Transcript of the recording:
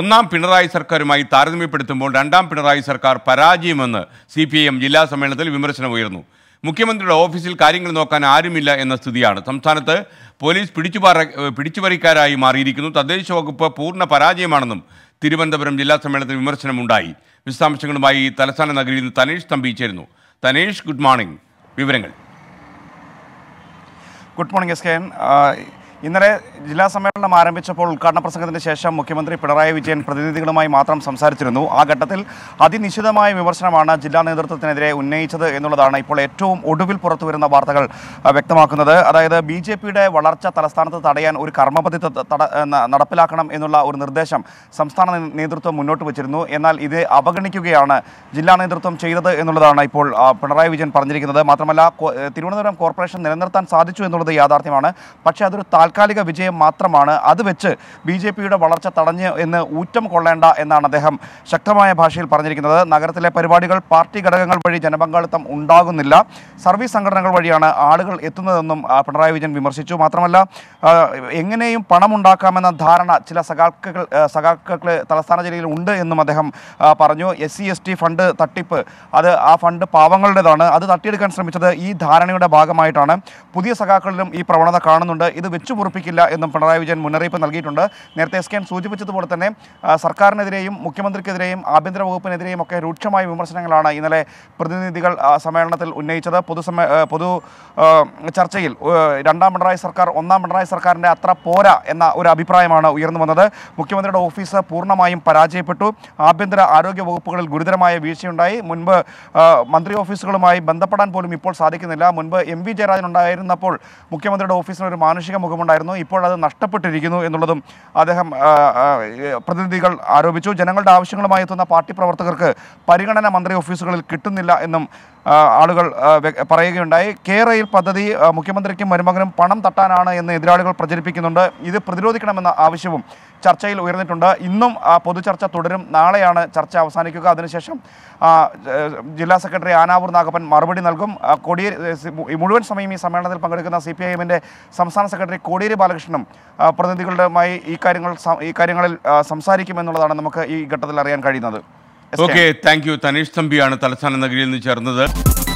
ഒന്നാം പിണറായി സർക്കാരുമായി താരതമ്യപ്പെടുത്തുമ്പോൾ രണ്ടാം പിണറായി സർക്കാർ പരാജയമെന്ന് സി പി ഐ എം ജില്ലാ സമ്മേളനത്തിൽ വിമർശനമുയർന്നു മുഖ്യമന്ത്രിയുടെ ഓഫീസിൽ കാര്യങ്ങൾ നോക്കാൻ ആരുമില്ല എന്ന സ്ഥിതിയാണ് സംസ്ഥാനത്ത് പോലീസ് പിടിച്ചുപാറ പിടിച്ചുപറിക്കാരായി മാറിയിരിക്കുന്നു തദ്ദേശ വകുപ്പ് പൂർണ്ണ പരാജയമാണെന്നും തിരുവനന്തപുരം ജില്ലാ സമ്മേളനത്തിൽ വിമർശനമുണ്ടായി വിശദാംശങ്ങളുമായി തലസ്ഥാന നഗരിയിൽ നിന്ന് തനേഷ് തമ്പിച്ചേരുന്നു തനേഷ് ഗുഡ് മോർണിംഗ് വിവരങ്ങൾ ഗുഡ് മോർണിംഗ് എസ് കെ ഇന്നലെ ജില്ലാ സമ്മേളനം ആരംഭിച്ചപ്പോൾ ഉദ്ഘാടന പ്രസംഗത്തിന് ശേഷം മുഖ്യമന്ത്രി പിണറായി വിജയൻ പ്രതിനിധികളുമായി മാത്രം സംസാരിച്ചിരുന്നു ആ ഘട്ടത്തിൽ അതിനിശിതമായ വിമർശനമാണ് ജില്ലാ നേതൃത്വത്തിനെതിരെ ഉന്നയിച്ചത് എന്നുള്ളതാണ് ഇപ്പോൾ ഏറ്റവും ഒടുവിൽ പുറത്തുവരുന്ന വാർത്തകൾ വ്യക്തമാക്കുന്നത് അതായത് ബി ജെ പിയുടെ വളർച്ച തലസ്ഥാനത്ത് തടയാൻ ഒരു കർമ്മപദ്ധതി നടപ്പിലാക്കണം എന്നുള്ള ഒരു നിർദ്ദേശം സംസ്ഥാന നേതൃത്വം മുന്നോട്ട് വച്ചിരുന്നു എന്നാൽ ഇത് അവഗണിക്കുകയാണ് ജില്ലാ നേതൃത്വം ചെയ്തത് എന്നുള്ളതാണ് ഇപ്പോൾ പിണറായി വിജയൻ പറഞ്ഞിരിക്കുന്നത് മാത്രമല്ല തിരുവനന്തപുരം കോർപ്പറേഷൻ നിലനിർത്താൻ സാധിച്ചു എന്നുള്ളത് യാഥാർത്ഥ്യമാണ് പക്ഷേ അതൊരു താൽക്കാലിക വിജയം മാത്രമാണ് അത് വെച്ച് ബി ജെ പിയുടെ വളർച്ച തടഞ്ഞ് എന്ന് ഊറ്റം കൊള്ളേണ്ട എന്നാണ് അദ്ദേഹം ശക്തമായ ഭാഷയിൽ പറഞ്ഞിരിക്കുന്നത് നഗരത്തിലെ പരിപാടികൾ പാർട്ടി ഘടകങ്ങൾ വഴി ജനപങ്കാളിത്തം ഉണ്ടാകുന്നില്ല സർവീസ് സംഘടനകൾ വഴിയാണ് ആളുകൾ എത്തുന്നതെന്നും പിണറായി വിജയൻ വിമർശിച്ചു മാത്രമല്ല എങ്ങനെയും പണമുണ്ടാക്കാമെന്ന ധാരണ ചില സഖാക്കൾ സഖാക്കൾ തലസ്ഥാന ജില്ലയിൽ ഉണ്ട് എന്നും അദ്ദേഹം പറഞ്ഞു S C S T fund തട്ടിപ്പ് അത് ആ ഫണ്ട് പാവങ്ങളുടേതാണ് അത് തട്ടിയെടുക്കാൻ ശ്രമിച്ചത് ഈ ധാരണയുടെ ഭാഗമായിട്ടാണ് പുതിയ സഖാക്കളിലും ഈ പ്രവണത കാണുന്നുണ്ട് ഇത് വെച്ചു ഉറപ്പിക്കില്ല എന്നും പിണറായി വിജയൻ മുന്നറിയിപ്പ് നൽകിയിട്ടുണ്ട് നേരത്തെ എസ് കെ എൻ സൂചിപ്പിച്ചതുപോലെ തന്നെ സർക്കാരിനെതിരെയും മുഖ്യമന്ത്രിക്കെതിരെയും ആഭ്യന്തര വകുപ്പിനെതിരെയും ഒക്കെ രൂക്ഷമായ വിമർശനങ്ങളാണ് ഇന്നലെ പ്രതിനിധികൾ സമ്മേളനത്തിൽ ഉന്നയിച്ചത് പൊതുസമ്മേ പൊതു ചർച്ചയിൽ രണ്ടാം പിണറായി സർക്കാർ ഒന്നാം പിണറായി സർക്കാരിൻ്റെ അത്ര പോരാ എന്ന ഒരു അഭിപ്രായമാണ് ഉയർന്നു വന്നത് മുഖ്യമന്ത്രിയുടെ ഓഫീസ് പൂർണ്ണമായും പരാജയപ്പെട്ടു ആഭ്യന്തര ആരോഗ്യ വകുപ്പുകളിൽ ഗുരുതരമായ വീഴ്ചയുണ്ടായി മുൻപ് മന്ത്രി ഓഫീസുകളുമായി ബന്ധപ്പെടാൻ പോലും ഇപ്പോൾ സാധിക്കുന്നില്ല മുൻപ് എം വി ജയരാജൻ ഉണ്ടായിരുന്നപ്പോൾ മുഖ്യമന്ത്രിയുടെ ഓഫീസിന് ഒരു മാനുഷിക മുഖമുണ്ടായി ഉണ്ടായിരുന്നു ഇപ്പോൾ അത് നഷ്ടപ്പെട്ടിരിക്കുന്നു എന്നുള്ളതും അദ്ദേഹം പ്രതിനിധികൾ ആരോപിച്ചു ജനങ്ങളുടെ ആവശ്യങ്ങളുമായി എത്തുന്ന പാർട്ടി പ്രവർത്തകർക്ക് പരിഗണന മന്ത്രി ഓഫീസുകളിൽ കിട്ടുന്നില്ല എന്നും ആളുകൾ പറയുകയുണ്ടായി കെ റെയിൽ പദ്ധതി മുഖ്യമന്ത്രിക്കും മരുമകനും പണം തട്ടാനാണ് എന്ന് എതിരാളികൾ പ്രചരിപ്പിക്കുന്നുണ്ട് ഇത് പ്രതിരോധിക്കണമെന്ന ആവശ്യവും ചർച്ചയിൽ ഉയർന്നിട്ടുണ്ട് ഇന്നും പൊതുചർച്ച തുടരും നാളെയാണ് ചർച്ച അവസാനിക്കുക അതിനുശേഷം ജില്ലാ സെക്രട്ടറി ആനാവൂർ നാഗപ്പൻ മറുപടി നൽകും കോടിയേരി മുഴുവൻ സമയം ഈ സമ്മേളനത്തിൽ പങ്കെടുക്കുന്ന സി പി ഐ എമ്മിൻ്റെ സംസ്ഥാന സെക്രട്ടറി കോടിയേരി ബാലകൃഷ്ണനും പ്രതിനിധികളുമായി ഈ കാര്യങ്ങൾ ഈ കാര്യങ്ങളിൽ സംസാരിക്കുമെന്നുള്ളതാണ് നമുക്ക് ഈ ഘട്ടത്തിൽ അറിയാൻ കഴിയുന്നത് ഓക്കെ താങ്ക് യു തനീഷ് തമ്പിയാണ് തലസ്ഥാന നഗരിയിൽ നിന്ന് ചേർന്നത്